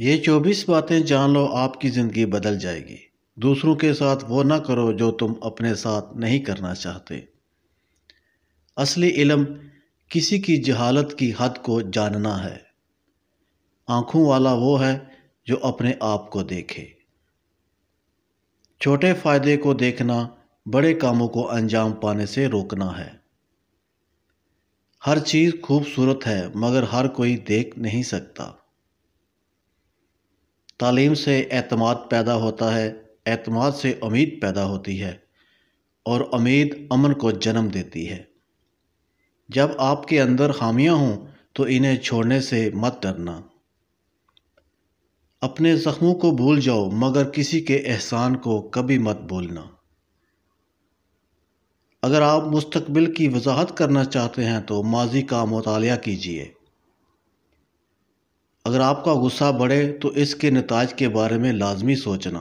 ये चौबीस बातें जान लो आपकी ज़िंदगी बदल जाएगी दूसरों के साथ वो ना करो जो तुम अपने साथ नहीं करना चाहते असली इलम किसी की जहालत की हद को जानना है आँखों वाला वो है जो अपने आप को देखे छोटे फ़ायदे को देखना बड़े कामों को अंजाम पाने से रोकना है हर चीज़ खूबसूरत है मगर हर कोई देख नहीं सकता तालीम से अतमाद पैदा होता है अतमाद से उम्मीद पैदा होती है और उम्मीद अमन को जन्म देती है जब आपके अंदर खामियां हों तो इन्हें छोड़ने से मत डरना अपने ज़ख्मों को भूल जाओ मगर किसी के एहसान को कभी मत भूलना अगर आप मुस्तबिल की वजाहत करना चाहते हैं तो माजी का मताल कीजिए अगर आपका गुस्सा बढ़े तो इसके नतज के बारे में लाजमी सोचना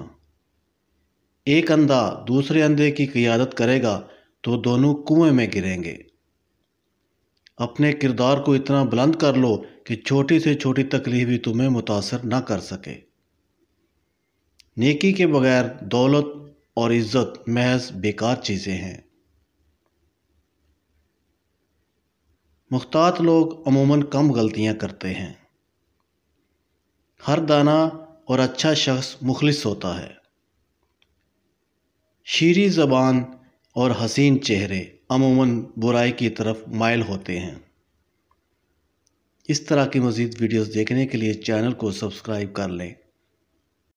एक अंधा दूसरे अंधे की क़्यादत करेगा तो दोनों कुएं में गिरेंगे अपने किरदार को इतना बुलंद कर लो कि छोटी से छोटी तकलीफ भी तुम्हें मुतासर ना कर सके नेकी के बगैर दौलत और इज़्ज़त महज बेकार चीज़ें हैं मुख्तात लोग अमूमन कम गलतियां करते हैं हर दाना और अच्छा शख्स मुखलिस होता है शीरी ज़बान और हसीन चेहरे अमूमन बुराई की तरफ माइल होते हैं इस तरह की मज़ीद वीडियोस देखने के लिए चैनल को सब्सक्राइब कर लें